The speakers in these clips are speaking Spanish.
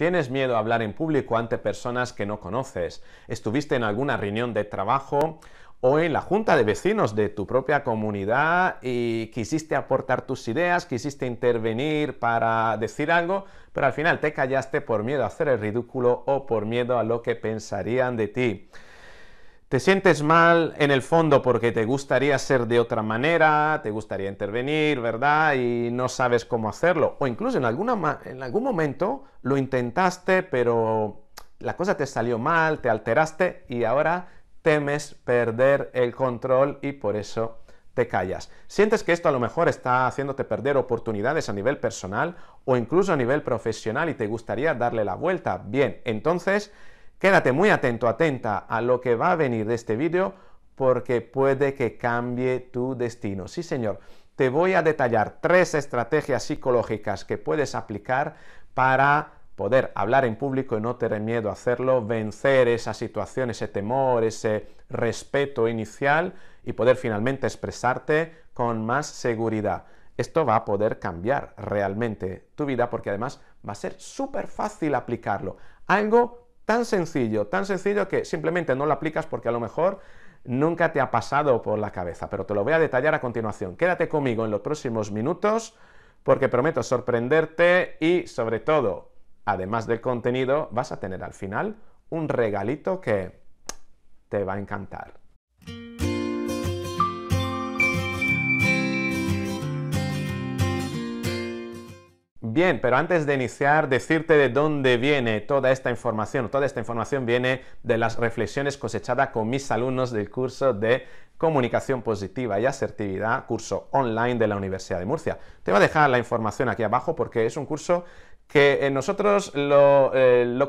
Tienes miedo a hablar en público ante personas que no conoces. Estuviste en alguna reunión de trabajo o en la junta de vecinos de tu propia comunidad y quisiste aportar tus ideas, quisiste intervenir para decir algo, pero al final te callaste por miedo a hacer el ridículo o por miedo a lo que pensarían de ti. Te sientes mal en el fondo porque te gustaría ser de otra manera, te gustaría intervenir, ¿verdad? Y no sabes cómo hacerlo. O incluso en, en algún momento lo intentaste, pero la cosa te salió mal, te alteraste y ahora temes perder el control y por eso te callas. Sientes que esto a lo mejor está haciéndote perder oportunidades a nivel personal o incluso a nivel profesional y te gustaría darle la vuelta. Bien, entonces Quédate muy atento, atenta a lo que va a venir de este vídeo porque puede que cambie tu destino. Sí, señor, te voy a detallar tres estrategias psicológicas que puedes aplicar para poder hablar en público y no tener miedo a hacerlo, vencer esa situación, ese temor, ese respeto inicial y poder finalmente expresarte con más seguridad. Esto va a poder cambiar realmente tu vida porque además va a ser súper fácil aplicarlo. Algo Tan sencillo, tan sencillo que simplemente no lo aplicas porque a lo mejor nunca te ha pasado por la cabeza, pero te lo voy a detallar a continuación. Quédate conmigo en los próximos minutos porque prometo sorprenderte y sobre todo, además del contenido, vas a tener al final un regalito que te va a encantar. Bien, pero antes de iniciar, decirte de dónde viene toda esta información. Toda esta información viene de las reflexiones cosechadas con mis alumnos del curso de Comunicación Positiva y Asertividad, curso online de la Universidad de Murcia. Te voy a dejar la información aquí abajo porque es un curso que eh, nosotros lo, eh, lo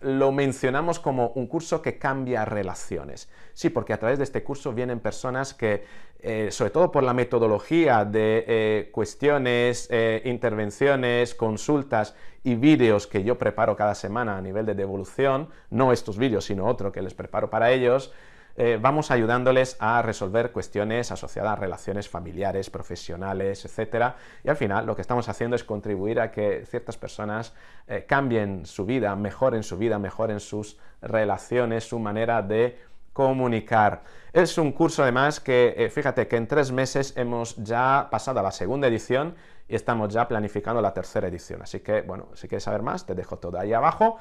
lo mencionamos como un curso que cambia relaciones. Sí, porque a través de este curso vienen personas que, eh, sobre todo por la metodología de eh, cuestiones, eh, intervenciones, consultas y vídeos que yo preparo cada semana a nivel de devolución, no estos vídeos, sino otro que les preparo para ellos, eh, vamos ayudándoles a resolver cuestiones asociadas a relaciones familiares, profesionales, etcétera. Y al final lo que estamos haciendo es contribuir a que ciertas personas eh, cambien su vida, mejoren su vida, mejoren sus relaciones, su manera de comunicar. Es un curso además que, eh, fíjate que en tres meses hemos ya pasado a la segunda edición y estamos ya planificando la tercera edición. Así que, bueno, si quieres saber más, te dejo todo ahí abajo.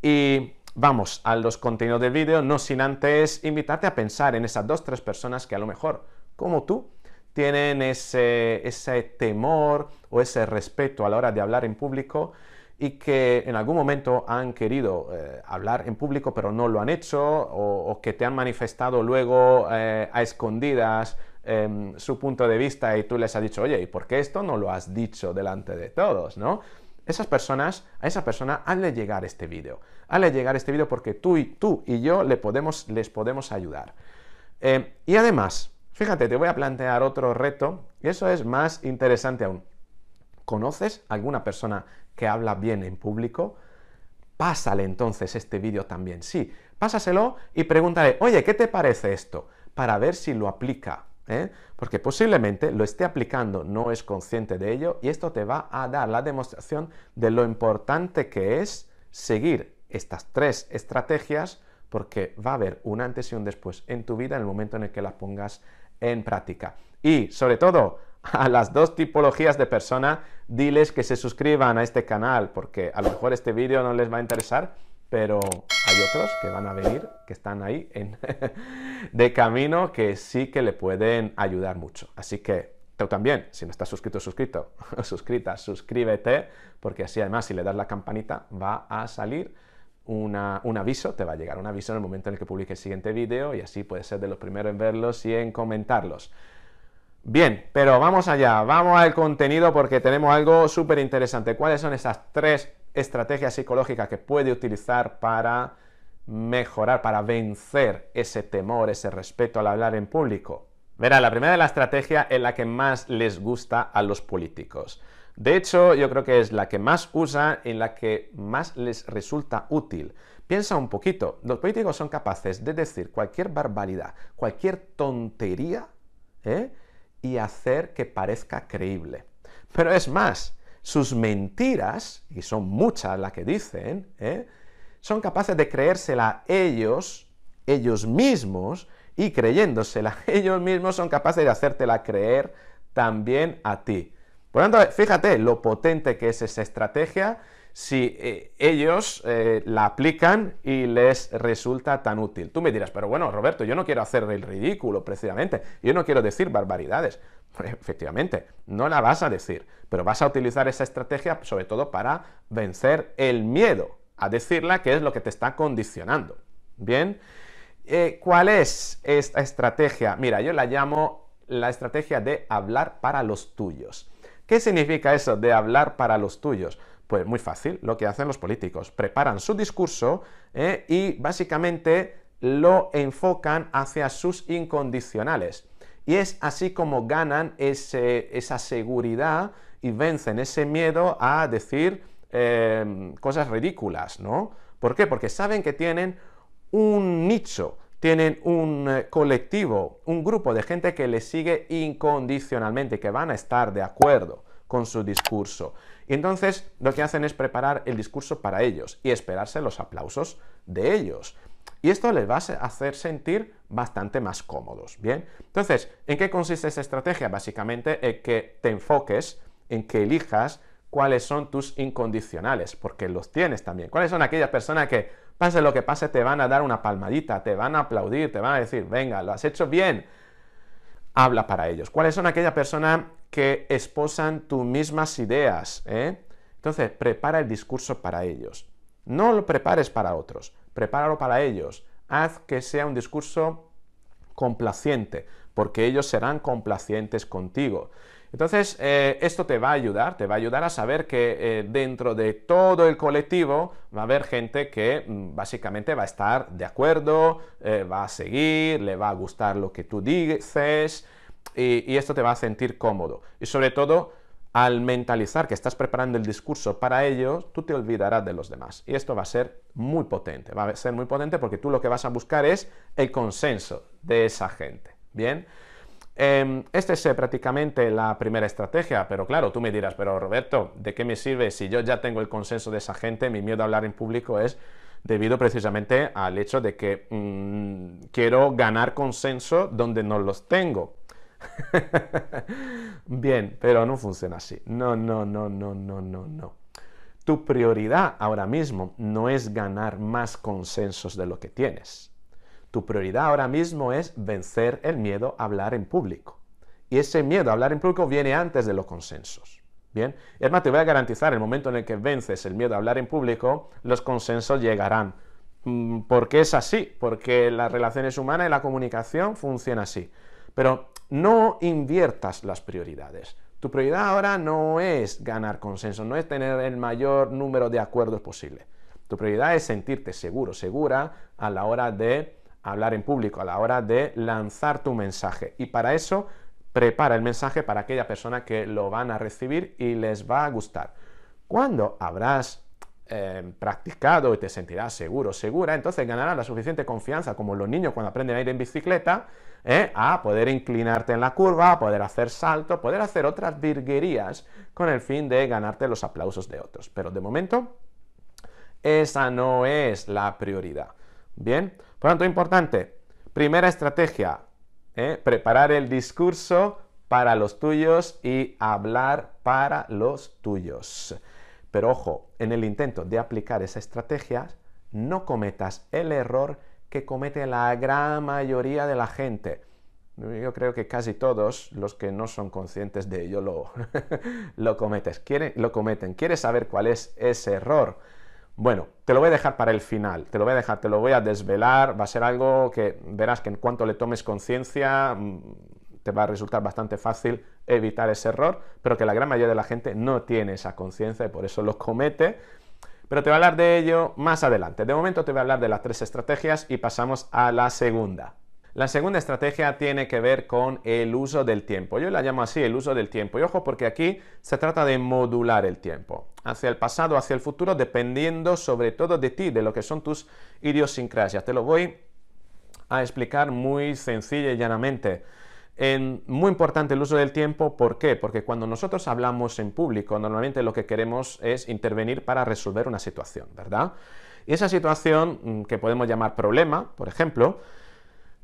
Y Vamos a los contenidos del vídeo, no sin antes invitarte a pensar en esas dos, tres personas que a lo mejor, como tú, tienen ese, temor o ese respeto a la hora de hablar en público y que en algún momento han querido eh, hablar en público pero no lo han hecho o, que te han manifestado luego eh, a escondidas em, su punto de vista y tú les has dicho, oye, ¿y por qué esto no lo has dicho delante de todos? ¿no? Esas personas, a esa persona hazle llegar este vídeo. Hale llegar este vídeo porque tú y, tú y yo le podemos, les podemos ayudar. Eh, y además, fíjate, te voy a plantear otro reto, y eso es más interesante aún. ¿Conoces alguna persona que habla bien en público? Pásale entonces este vídeo también, sí, pásaselo y pregúntale, oye, ¿qué te parece esto? Para ver si lo aplica. ¿eh? porque posiblemente lo esté aplicando, no es consciente de ello y esto te va a dar la demostración de lo importante que es seguir estas tres estrategias porque va a haber un antes y un después en tu vida en el momento en el que las pongas en práctica. Y sobre todo, a las dos tipologías de persona, diles que se suscriban a este canal, porque a lo mejor este vídeo no les va a interesar, pero hay otros que van a venir, que están ahí de camino, que sí que le pueden ayudar mucho. Así que tú también, si no estás suscrito, suscrito, suscrita, suscríbete, porque así además si le das la campanita va a salir un aviso, te va a llegar un aviso en el momento en el que publique el siguiente vídeo y así puedes ser de los primeros en verlos y en comentarlos. Bien, pero vamos allá, vamos al contenido porque tenemos algo súper interesante. ¿Cuáles son esas tres estrategias psicológicas que puede utilizar para mejorar, para vencer ese temor, ese respeto al hablar en público? Verá, la primera de la estrategia en la que más les gusta a los políticos. De hecho, yo creo que es la que más usan y la que más les resulta útil. Piensa un poquito, los políticos son capaces de decir cualquier barbaridad, cualquier tontería, ¿eh? y hacer que parezca creíble. Pero es más, sus mentiras, y son muchas las que dicen, ¿eh? son capaces de creérsela ellos, ellos mismos, y creyéndosela ellos mismos son capaces de hacértela creer también a ti. Por lo tanto, fíjate lo potente que es esa estrategia si eh, ellos eh, la aplican y les resulta tan útil. Tú me dirás, pero bueno, Roberto, yo no quiero hacer el ridículo precisamente, yo no quiero decir barbaridades. Efectivamente, no la vas a decir, pero vas a utilizar esa estrategia sobre todo para vencer el miedo a decirla, que es lo que te está condicionando. Bien, eh, ¿cuál es esta estrategia? Mira, yo la llamo la estrategia de hablar para los tuyos. ¿Qué significa eso de hablar para los tuyos? Pues muy fácil, lo que hacen los políticos. Preparan su discurso ¿eh? y básicamente lo enfocan hacia sus incondicionales. Y es así como ganan esa seguridad y vencen ese miedo a decir eh, cosas ridículas, ¿no? ¿Por qué? Porque saben que tienen un nicho, tienen un eh, colectivo, un grupo de gente que les sigue incondicionalmente, que van a estar de acuerdo con su discurso. Y entonces lo que hacen es preparar el discurso para ellos y esperarse los aplausos de ellos. Y esto les va a hacer sentir bastante más cómodos, ¿bien? Entonces, ¿en qué consiste esa estrategia? Básicamente en que te enfoques, en que elijas cuáles son tus incondicionales, porque los tienes también. ¿Cuáles son aquellas personas que Pase lo que pase, te van a dar una palmadita, te van a aplaudir, te van a decir, venga, lo has hecho bien. Habla para ellos. ¿Cuáles son aquellas personas que esposan tus mismas ideas? Eh? Entonces, prepara el discurso para ellos. No lo prepares para otros, prepáralo para ellos. Haz que sea un discurso complaciente, porque ellos serán complacientes contigo. Entonces, eh, esto te va a ayudar, te va a ayudar a saber que eh, dentro de todo el colectivo va a haber gente que mm, básicamente va a estar de acuerdo, eh, va a seguir, le va a gustar lo que tú dices y, esto te va a sentir cómodo. Y sobre todo, al mentalizar que estás preparando el discurso para ellos, tú te olvidarás de los demás. Y esto va a ser muy potente, va a ser muy potente porque tú lo que vas a buscar es el consenso de esa gente. Bien. Em, esta es eh, prácticamente la primera estrategia, pero claro, tú me dirás, pero Roberto, ¿de qué me sirve si yo ya tengo el consenso de esa gente? Mi miedo a hablar en público es debido precisamente al hecho de que mm, quiero ganar consenso donde no los tengo. Bien, pero no funciona así. No, no, no, no, no, no, no. Tu prioridad ahora mismo no es ganar más consensos de lo que tienes. Tu prioridad ahora mismo es vencer el miedo a hablar en público. Y ese miedo a hablar en público viene antes de los consensos. Bien, es más, te voy a garantizar, el momento en el que vences el miedo a hablar en público, los consensos llegarán. Mm, porque es así, porque las relaciones humanas y la comunicación funcionan así. Pero no inviertas las prioridades. Tu prioridad ahora no es ganar consenso, no es tener el mayor número de acuerdos posible. Tu prioridad es sentirte seguro, segura a la hora de hablar en público, a la hora de lanzar tu mensaje. Y para eso, prepara el mensaje para aquella persona que lo van a recibir y les va a gustar. Cuando habrás eh, practicado y te sentirás seguro, segura, entonces ganarás la suficiente confianza, como los niños cuando aprenden a ir en bicicleta, eh, a poder inclinarte en la curva, a poder hacer salto, poder hacer otras virguerías con el fin de ganarte los aplausos de otros. Pero de momento, esa no es la prioridad. Bien, por lo tanto, importante. Primera estrategia, ¿eh? preparar el discurso para los tuyos y hablar para los tuyos. Pero ojo, en el intento de aplicar esa estrategia, no cometas el error que comete la gran mayoría de la gente. Yo creo que casi todos los que no son conscientes de ello lo, cometes, lo cometen. ¿Quieres saber cuál es ese error? Bueno, te lo voy a dejar para el final, te lo voy a dejar, te lo voy a desvelar, va a ser algo que verás que en cuanto le tomes conciencia mm, te va a resultar bastante fácil evitar ese error, pero que la gran mayoría de la gente no tiene esa conciencia y por eso lo comete. Pero te voy a hablar de ello más adelante. De momento te voy a hablar de las tres estrategias y pasamos a la segunda. La segunda estrategia tiene que ver con el uso del tiempo. Yo la llamo así, el uso del tiempo. Y ojo porque aquí se trata de modular el tiempo, hacia el pasado, hacia el futuro, dependiendo sobre todo de ti, de lo que son tus idiosincrasias. Te lo voy a explicar muy sencilla y llanamente. muy importante el uso del tiempo, ¿por qué? Porque cuando nosotros hablamos en público, normalmente lo que queremos es intervenir para resolver una situación, ¿verdad? Y esa situación, mm, que podemos llamar problema, por ejemplo,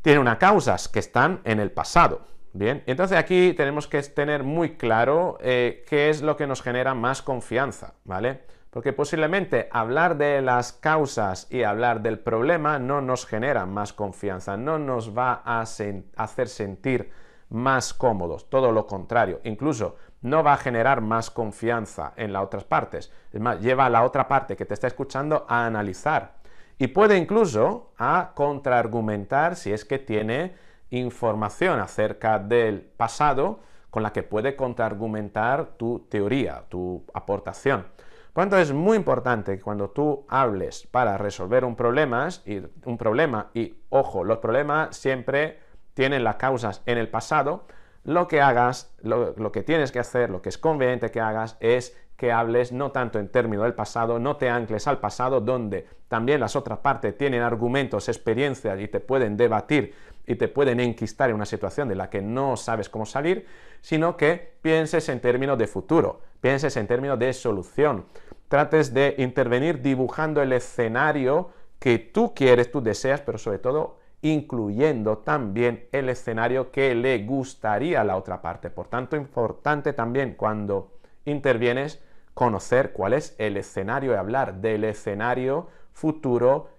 tiene unas causas que están en el pasado. Bien, entonces aquí tenemos que tener muy claro eh, qué es lo que nos genera más confianza, ¿vale? Porque posiblemente hablar de las causas y hablar del problema no nos genera más confianza, no nos va a hacer sentir más cómodos, todo lo contrario, incluso no va a generar más confianza en las otras partes. Es más, lleva a la otra parte que te está escuchando a analizar y puede incluso a contraargumentar si es que tiene información acerca del pasado con la que puede contraargumentar tu teoría, tu aportación. Por lo tanto, es muy importante que cuando tú hables para resolver un problema, y, un problema, y ojo, los problemas siempre tienen las causas en el pasado, lo que hagas, lo que tienes que hacer, lo que es conveniente que hagas es que hables no tanto en términos del pasado, no te ancles al pasado donde también las otras partes tienen argumentos, experiencias y te pueden debatir y te pueden enquistar en una situación de la que no sabes cómo salir, sino que pienses en términos de futuro, pienses en términos de solución, trates de intervenir dibujando el escenario que tú quieres, tú deseas, pero sobre todo incluyendo también el escenario que le gustaría a la otra parte. Por tanto, importante también cuando intervienes conocer cuál es el escenario y hablar del escenario futuro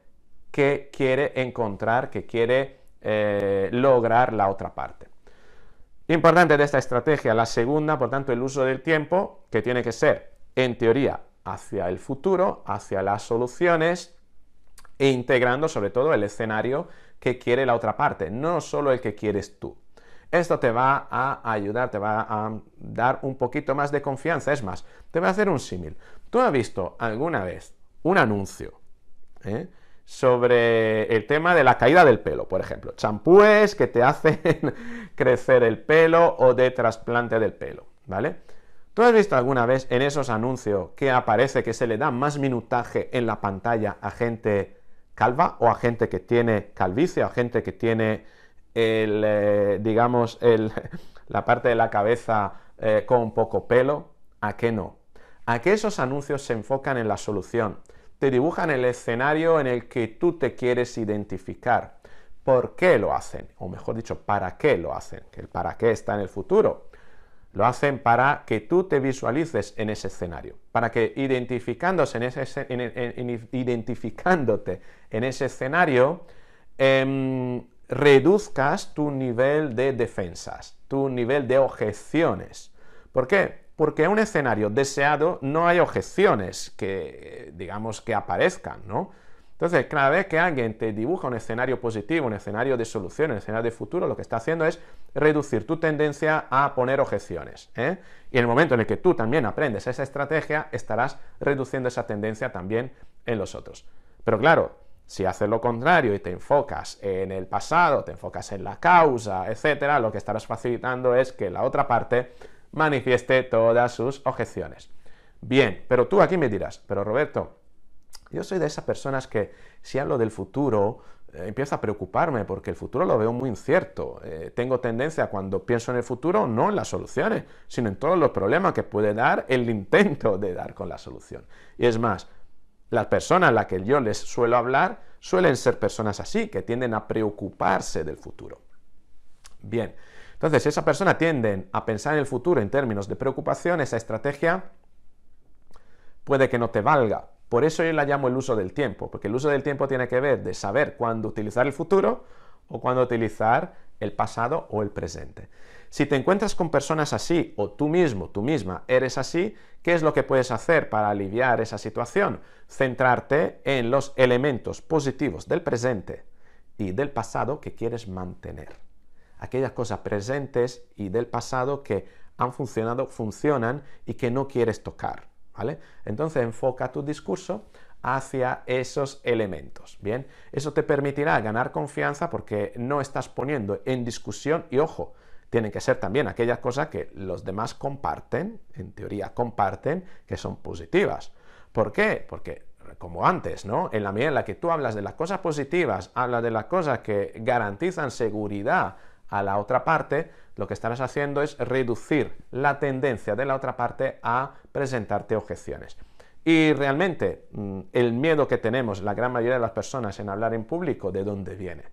que quiere encontrar, que quiere eh, lograr la otra parte. Importante de esta estrategia, la segunda, por tanto, el uso del tiempo, que tiene que ser, en teoría, hacia el futuro, hacia las soluciones e integrando sobre todo el escenario que quiere la otra parte, no solo el que quieres tú. Esto te va a ayudar, te va a dar un poquito más de confianza. Es más, te voy a hacer un símil. ¿Tú has visto alguna vez un anuncio eh, sobre el tema de la caída del pelo, por ejemplo? Champúes que te hacen crecer el pelo o de trasplante del pelo, ¿vale? ¿Tú has visto alguna vez en esos anuncios que aparece que se le da más minutaje en la pantalla a gente calva o a gente que tiene calvicie o a gente que tiene el, eh, digamos, el, la parte de la cabeza eh, con poco pelo, a qué no. A que esos anuncios se enfocan en la solución. Te dibujan el escenario en el que tú te quieres identificar. ¿Por qué lo hacen? O mejor dicho, ¿para qué lo hacen? el para qué está en el futuro. Lo hacen para que tú te visualices en ese escenario, para que identificándose en ese, identificándote en ese escenario, em, reduzcas tu nivel de defensas, tu nivel de objeciones. ¿Por qué? Porque en un escenario deseado no hay objeciones que, digamos, que aparezcan, ¿no? Entonces, cada vez que alguien te dibuja un escenario positivo, un escenario de solución, un escenario de futuro, lo que está haciendo es reducir tu tendencia a poner objeciones. ¿eh? Y en el momento en el que tú también aprendes esa estrategia, estarás reduciendo esa tendencia también en los otros. Pero claro, si haces lo contrario y te enfocas en el pasado, te enfocas en la causa, etcétera, lo que estarás facilitando es que la otra parte manifieste todas sus objeciones. Bien, pero tú aquí me dirás, pero Roberto, yo soy de esas personas que si hablo del futuro, eh, empiezo a preocuparme porque el futuro lo veo muy incierto. Eh, tengo tendencia cuando pienso en el futuro, no en las soluciones, sino en todos los problemas que puede dar el intento de dar con la solución. Y es más, las personas a las que yo les suelo hablar suelen ser personas así, que tienden a preocuparse del futuro. Bien, entonces si esa persona tiende a pensar en el futuro en términos de preocupación, esa estrategia puede que no te valga. Por eso yo la llamo el uso del tiempo, porque el uso del tiempo tiene que ver de saber cuándo utilizar el futuro o cuándo utilizar el pasado o el presente. Si te encuentras con personas así, o tú mismo, tú misma, eres así, ¿qué es lo que puedes hacer para aliviar esa situación? Centrarte en los elementos positivos del presente y del pasado que quieres mantener. Aquellas cosas presentes y del pasado que han funcionado, funcionan y que no quieres tocar, ¿vale? Entonces enfoca tu discurso hacia esos elementos. Bien, eso te permitirá ganar confianza porque no estás poniendo en discusión y ojo, tienen que ser también aquellas cosas que los demás comparten, en teoría comparten, que son positivas. ¿Por qué? Porque, como antes, ¿no? En la medida en la que tú hablas de las cosas positivas, hablas de las cosas que garantizan seguridad a la otra parte, lo que estarás haciendo es reducir la tendencia de la otra parte a presentarte objeciones. Y realmente mm, el miedo que tenemos la gran mayoría de las personas en hablar en público, ¿de dónde viene?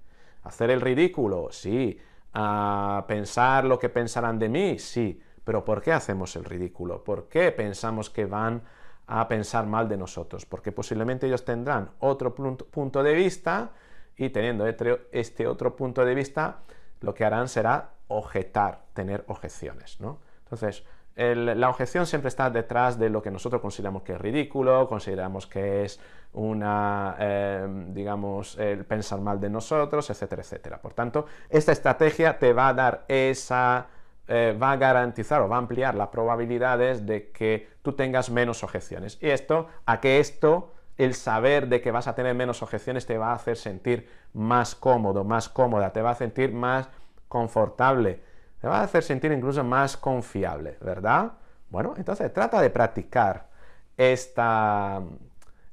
Hacer el ridículo, sí, a pensar lo que pensarán de mí, sí, pero ¿por qué hacemos el ridículo? ¿Por qué pensamos que van a pensar mal de nosotros? Porque posiblemente ellos tendrán otro punto de vista y teniendo este, este otro punto de vista, lo que harán será objetar, tener objeciones, ¿no? Entonces, la objeción siempre está detrás de lo que nosotros consideramos que es ridículo, consideramos que es una, em, digamos, el pensar mal de nosotros, etcétera, etcétera. Por tanto, esta estrategia te va a dar esa, eh, va a garantizar o va a ampliar las probabilidades de que tú tengas menos objeciones. Y esto, a que esto, el saber de que vas a tener menos objeciones te va a hacer sentir más cómodo, más cómoda, te va a sentir más confortable, te va a hacer sentir incluso más confiable, ¿verdad? Bueno, entonces trata de practicar esta,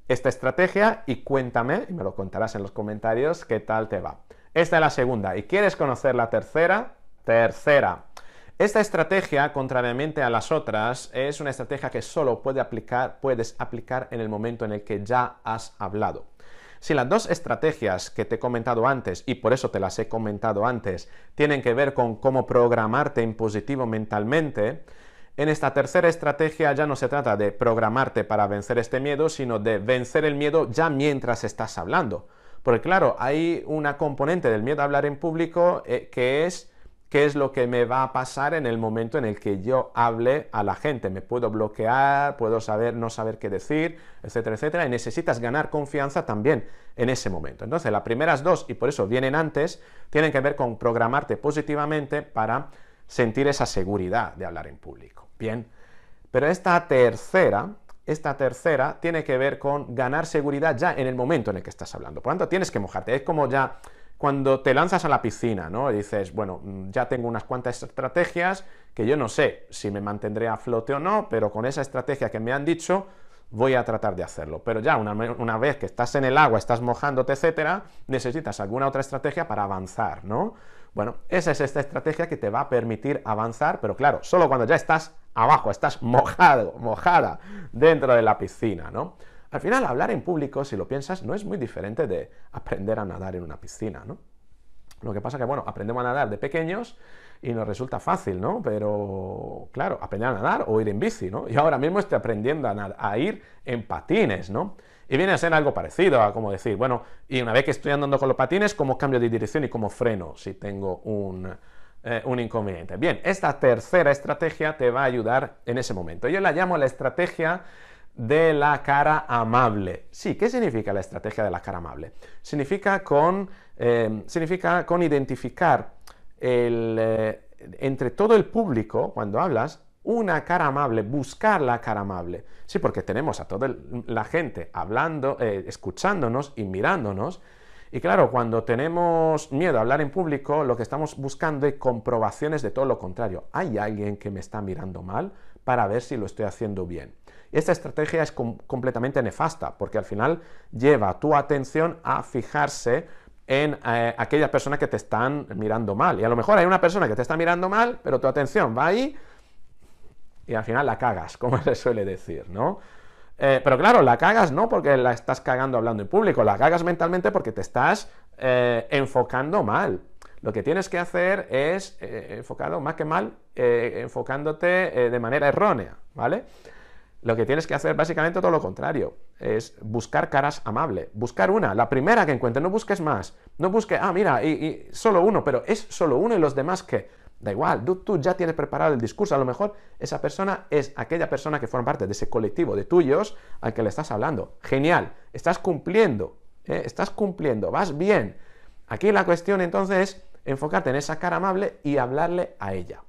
esta estrategia y cuéntame, y me lo contarás en los comentarios, qué tal te va. Esta es la segunda. ¿Y quieres conocer la tercera? Tercera. Esta estrategia, contrariamente a las otras, es una estrategia que solo puede aplicar, puedes aplicar en el momento en el que ya has hablado. Si las dos estrategias que te he comentado antes, y por eso te las he comentado antes, tienen que ver con cómo programarte en positivo mentalmente, en esta tercera estrategia ya no se trata de programarte para vencer este miedo, sino de vencer el miedo ya mientras estás hablando. Porque claro, hay una componente del miedo a hablar en público eh, que es qué es lo que me va a pasar en el momento en el que yo hable a la gente. Me puedo bloquear, puedo saber, no saber qué decir, etcétera, etcétera. Y necesitas ganar confianza también en ese momento. Entonces, las primeras dos, y por eso vienen antes, tienen que ver con programarte positivamente para sentir esa seguridad de hablar en público. Bien. Pero esta tercera, esta tercera tiene que ver con ganar seguridad ya en el momento en el que estás hablando. Por lo tanto, tienes que mojarte. Es como ya cuando te lanzas a la piscina, ¿no? Y dices, bueno, mm, ya tengo unas cuantas estrategias que yo no sé si me mantendré a flote o no, pero con esa estrategia que me han dicho, voy a tratar de hacerlo. Pero ya una, una vez que estás en el agua, estás mojándote, etcétera, necesitas alguna otra estrategia para avanzar, ¿no? Bueno, esa es esta estrategia que te va a permitir avanzar, pero claro, solo cuando ya estás abajo, estás mojado, mojada dentro de la piscina, ¿no? Al final, hablar en público, si lo piensas, no es muy diferente de aprender a nadar en una piscina, ¿no? Lo que pasa que, bueno, aprendemos a nadar de pequeños y nos resulta fácil, ¿no? Pero, claro, aprender a nadar o ir en bici, ¿no? Y ahora mismo estoy aprendiendo a, a ir en patines, ¿no? Y viene a ser algo parecido a como decir, bueno, y una vez que estoy andando con los patines, ¿cómo cambio de dirección y cómo freno si tengo un, eh, un inconveniente? Bien, esta tercera estrategia te va a ayudar en ese momento. Yo la llamo la estrategia de la cara amable. Sí, ¿qué significa la estrategia de la cara amable? Significa con, eh, identificar eh, entre todo el público, cuando hablas, una cara amable, buscar la cara amable. Sí, porque tenemos a toda la gente hablando, eh, escuchándonos y mirándonos. Y claro, cuando tenemos miedo a hablar en público, lo que estamos buscando es comprobaciones de todo lo contrario. ¿Hay alguien que me está mirando mal para ver si lo estoy haciendo bien? Esta estrategia es completamente nefasta porque al final lleva tu atención a fijarse en eh, aquellas personas que te están mirando mal. Y a lo mejor hay una persona que te está mirando mal, pero tu atención va ahí y al final la cagas, como se suele decir, ¿no? Eh, pero claro, la cagas no porque la estás cagando hablando en público, la cagas mentalmente porque te estás eh, enfocando mal. Lo que tienes que hacer es, enfocado más que mal, enfocándote de manera errónea, ¿vale? Lo que tienes que hacer básicamente todo lo contrario, es buscar caras amables, buscar una, la primera que encuentres, no busques más, no busques, ah, mira, y, solo uno, pero es solo uno y los demás que, da igual, tú, ya tienes preparado el discurso, a lo mejor esa persona es aquella persona que forma parte de ese colectivo de tuyos al que le estás hablando. Genial, estás cumpliendo, ¿eh? estás cumpliendo, vas bien. Aquí la cuestión entonces es enfocarte en esa cara amable y hablarle a ella.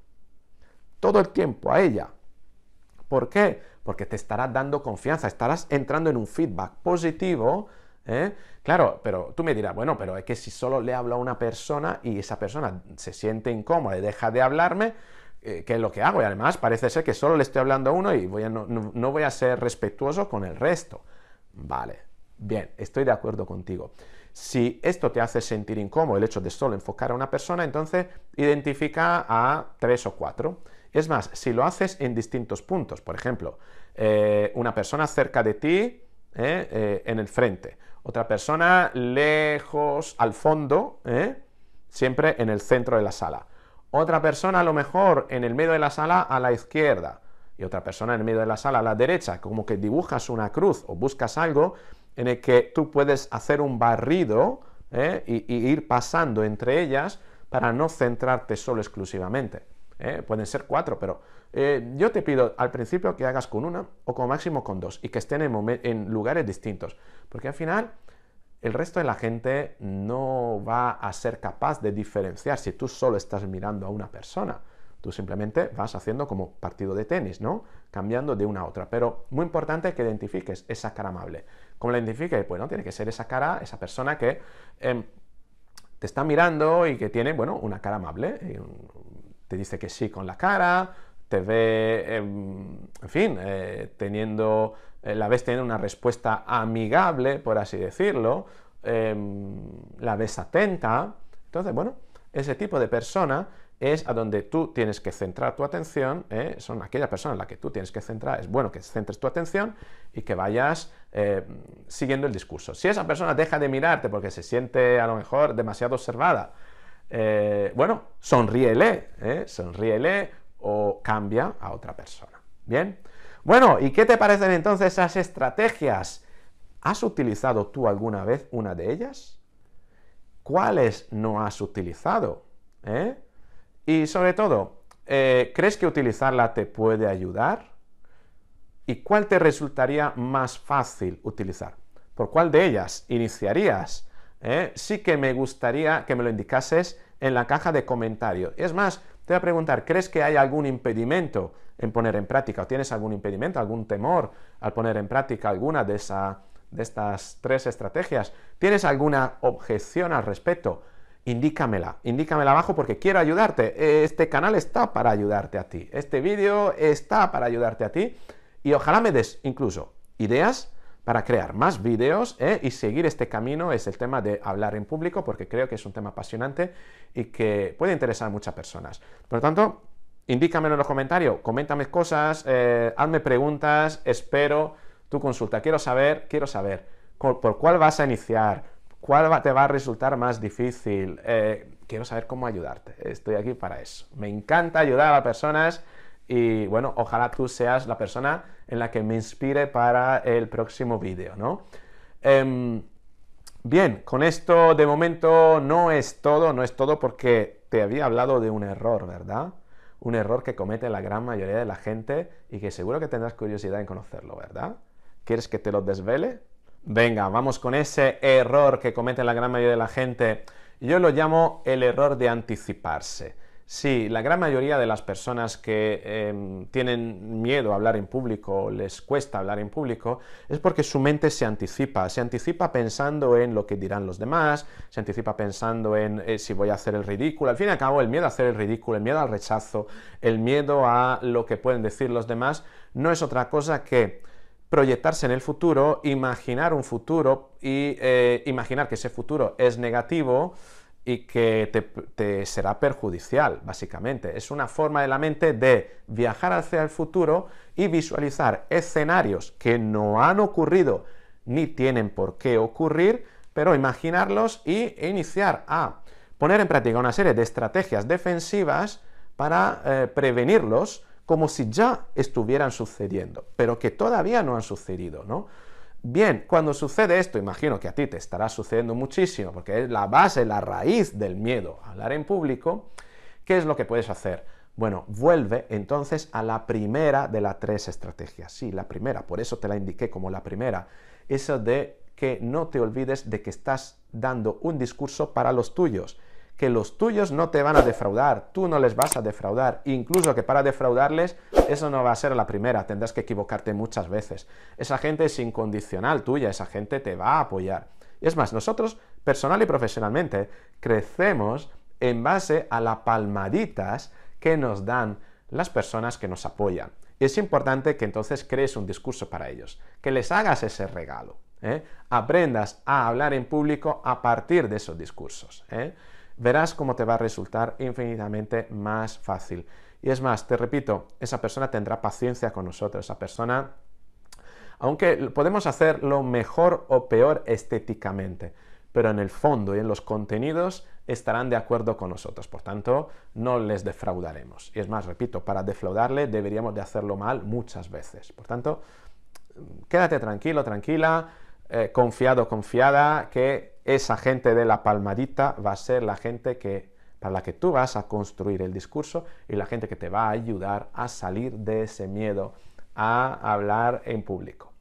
Todo el tiempo a ella. ¿Por qué? porque te estarás dando confianza, estarás entrando en un feedback positivo. ¿eh? Claro, pero tú me dirás, bueno, pero es que si solo le hablo a una persona y esa persona se siente incómoda y deja de hablarme, eh, ¿qué es lo que hago? Y además parece ser que solo le estoy hablando a uno y no voy a ser respetuoso con el resto. Vale, bien, estoy de acuerdo contigo. Si esto te hace sentir incómodo el hecho de solo enfocar a una persona, entonces identifica a tres o cuatro. Es más, si lo haces en distintos puntos, por ejemplo, eh, una persona cerca de ti, eh, eh, en el frente, otra persona lejos, al fondo, siempre en el centro de la sala, otra persona a lo mejor en el medio de la sala a la izquierda, y otra persona en el medio de la sala a la derecha, como que dibujas una cruz o buscas algo en el que tú puedes hacer un barrido e y ir pasando entre ellas para no centrarte solo exclusivamente. ¿eh? pueden ser cuatro, pero eh, yo te pido al principio que hagas con una o como máximo con dos y que estén en, lugares distintos, porque al final el resto de la gente no va a ser capaz de diferenciar si tú solo estás mirando a una persona. Tú simplemente vas haciendo como partido de tenis, ¿no? Cambiando de una a otra. Pero muy importante que identifiques esa cara amable. ¿Cómo la identifiques? Pues no, tiene que ser esa cara, esa persona que em, te está mirando y que tiene, bueno, una cara amable, eh, te dice que sí con la cara, te ve, em, en fin, eh, teniendo, eh, la ves teniendo una respuesta amigable, por así decirlo, em, la ves atenta. Entonces, bueno, ese tipo de persona es a donde tú tienes que centrar tu atención, ¿eh? son aquellas personas en la que tú tienes que centrar, es bueno que centres tu atención y que vayas siguiendo el discurso. Si esa persona deja de mirarte porque se siente a lo mejor demasiado observada eh, bueno, sonríele, ¿eh? sonríele o cambia a otra persona. Bien. Bueno, ¿y qué te parecen entonces esas estrategias? ¿Has utilizado tú alguna vez una de ellas? ¿Cuáles no has utilizado? ¿Eh? Y sobre todo, ¿crees que utilizarla te puede ayudar? ¿Y cuál te resultaría más fácil utilizar? ¿Por cuál de ellas iniciarías ¿eh? sí que me gustaría que me lo indicases en la caja de comentarios. Es más, te voy a preguntar, ¿crees que hay algún impedimento en poner en práctica? ¿O tienes algún impedimento, algún temor al poner en práctica alguna de, de estas tres estrategias? ¿Tienes alguna objeción al respecto? Indícamela, indícamela abajo porque quiero ayudarte. Este canal está para ayudarte a ti. Este vídeo está para ayudarte a ti. Y ojalá me des incluso ideas para crear más vídeos ¿eh? y seguir este camino es el tema de hablar en público, porque creo que es un tema apasionante y que puede interesar a muchas personas. Por lo tanto, indícamelo en los comentarios, coméntame cosas, eh, hazme preguntas, espero tu consulta. Quiero saber, quiero saber por cuál vas a iniciar, cuál te va a resultar más difícil. Eh, quiero saber cómo ayudarte. Estoy aquí para eso. Me encanta ayudar a personas y bueno, ojalá tú seas la persona en la que me inspire para el próximo vídeo, em, bien, con esto de momento no es todo, no es todo porque te había hablado de un error, ¿verdad? Un error que comete la gran mayoría de la gente y que seguro que tendrás curiosidad en conocerlo, ¿verdad? ¿Quieres que te lo desvele? Venga, vamos con ese error que comete la gran mayoría de la gente. Yo lo llamo el error de anticiparse. Sí, la gran mayoría de las personas que em, tienen miedo a hablar en público, les cuesta hablar en público, es porque su mente se anticipa, se anticipa pensando en lo que dirán los demás, se anticipa pensando en eh, si voy a hacer el ridículo, al fin y al cabo el miedo a hacer el ridículo, el miedo al rechazo, el miedo a lo que pueden decir los demás, no es otra cosa que proyectarse en el futuro, imaginar un futuro y eh, imaginar que ese futuro es negativo, y que te, será perjudicial, básicamente. Es una forma de la mente de viajar hacia el futuro y visualizar escenarios que no han ocurrido ni tienen por qué ocurrir, pero imaginarlos y iniciar a poner en práctica una serie de estrategias defensivas para eh, prevenirlos como si ya estuvieran sucediendo, pero que todavía no han sucedido, ¿no? Bien, cuando sucede esto, imagino que a ti te estará sucediendo muchísimo, porque es la base, la raíz del miedo a hablar en público, ¿qué es lo que puedes hacer? Bueno, vuelve entonces a la primera de las tres estrategias. Sí, la primera, por eso te la indiqué como la primera, eso de que no te olvides de que estás dando un discurso para los tuyos que los tuyos no te van a defraudar, tú no les vas a defraudar, incluso que para defraudarles eso no va a ser la primera, tendrás que equivocarte muchas veces. Esa gente es incondicional tuya, esa gente te va a apoyar. Y es más, nosotros personal y profesionalmente crecemos en base a las palmaditas que nos dan las personas que nos apoyan. Y es importante que entonces crees un discurso para ellos, que les hagas ese regalo, ¿eh? aprendas a hablar en público a partir de esos discursos. ¿eh? verás cómo te va a resultar infinitamente más fácil. Y es más, te repito, esa persona tendrá paciencia con nosotros, esa persona, aunque podemos hacerlo mejor o peor estéticamente, pero en el fondo y en los contenidos estarán de acuerdo con nosotros, por tanto, no les defraudaremos. Y es más, repito, para defraudarle deberíamos de hacerlo mal muchas veces. Por tanto, quédate tranquilo, tranquila, eh, confiado, confiada, que esa gente de la palmadita va a ser la gente que, para la que tú vas a construir el discurso y la gente que te va a ayudar a salir de ese miedo a hablar en público.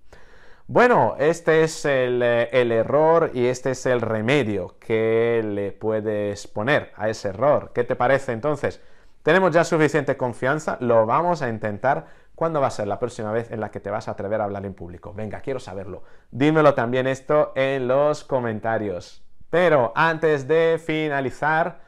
Bueno, este es el, eh, el, error y este es el remedio que le puedes poner a ese error. ¿Qué te parece entonces? Tenemos ya suficiente confianza, lo vamos a intentar ¿Cuándo va a ser la próxima vez en la que te vas a atrever a hablar en público? Venga, quiero saberlo. Dímelo también esto en los comentarios. Pero antes de finalizar,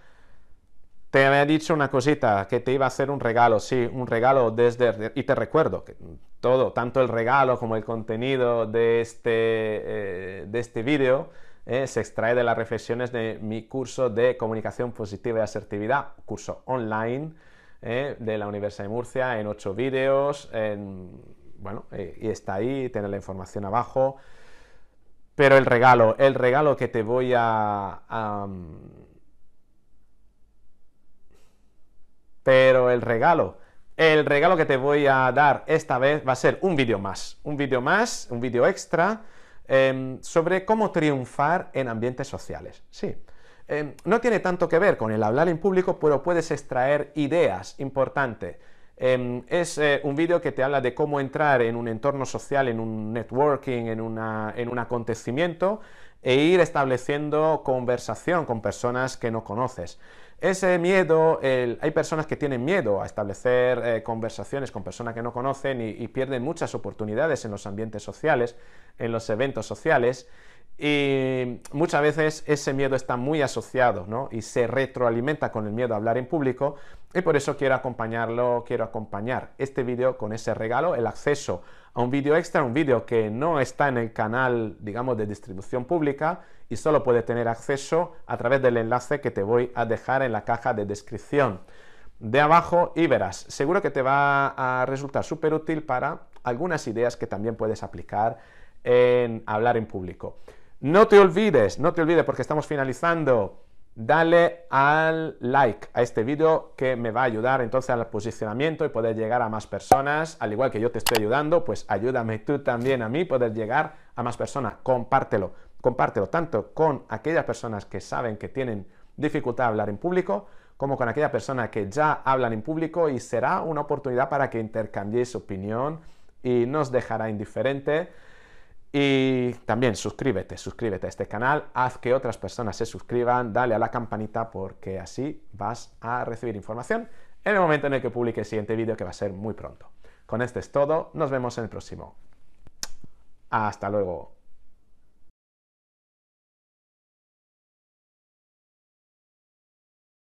te había dicho una cosita, que te iba a hacer un regalo, sí, un regalo desde... Y te recuerdo que todo, tanto el regalo como el contenido de este, eh, este vídeo, eh, se extrae de las reflexiones de mi curso de comunicación positiva y asertividad, curso online ¿eh? de la Universidad de Murcia en ocho vídeos, bueno, eh, y está ahí, tiene la información abajo. Pero el regalo, el regalo que te voy a... Mm, pero el regalo, el regalo que te voy a dar esta vez va a ser un vídeo más, un vídeo más, un vídeo extra em, sobre cómo triunfar en ambientes sociales. Sí, eh, no tiene tanto que ver con el hablar en público, pero puedes extraer ideas importantes. Em, es eh, un vídeo que te habla de cómo entrar en un entorno social, en un networking, en, un acontecimiento e ir estableciendo conversación con personas que no conoces. Ese miedo, hay personas que tienen miedo a establecer eh, conversaciones con personas que no conocen y, pierden muchas oportunidades en los ambientes sociales, en los eventos sociales, y muchas veces ese miedo está muy asociado y se retroalimenta con el miedo a hablar en público y por eso quiero acompañarlo, quiero acompañar este vídeo con ese regalo, el acceso a un vídeo extra, un vídeo que no está en el canal, digamos, de distribución pública y solo puede tener acceso a través del enlace que te voy a dejar en la caja de descripción de abajo y verás. Seguro que te va a resultar súper útil para algunas ideas que también puedes aplicar en hablar en público. No te olvides, no te olvides porque estamos finalizando. Dale al like a este vídeo que me va a ayudar entonces al posicionamiento y poder llegar a más personas. Al igual que yo te estoy ayudando, pues ayúdame tú también a mí poder llegar a más personas. Compártelo, compártelo tanto con aquellas personas que saben que tienen dificultad a hablar en público, como con aquella persona que ya hablan en público y será una oportunidad para que intercambiéis opinión y nos dejará indiferente y también suscríbete, suscríbete a este canal, haz que otras personas se suscriban, dale a la campanita porque así vas a recibir información en el momento en el que publique el siguiente vídeo que va a ser muy pronto. Con este es todo, nos vemos en el próximo. Hasta luego.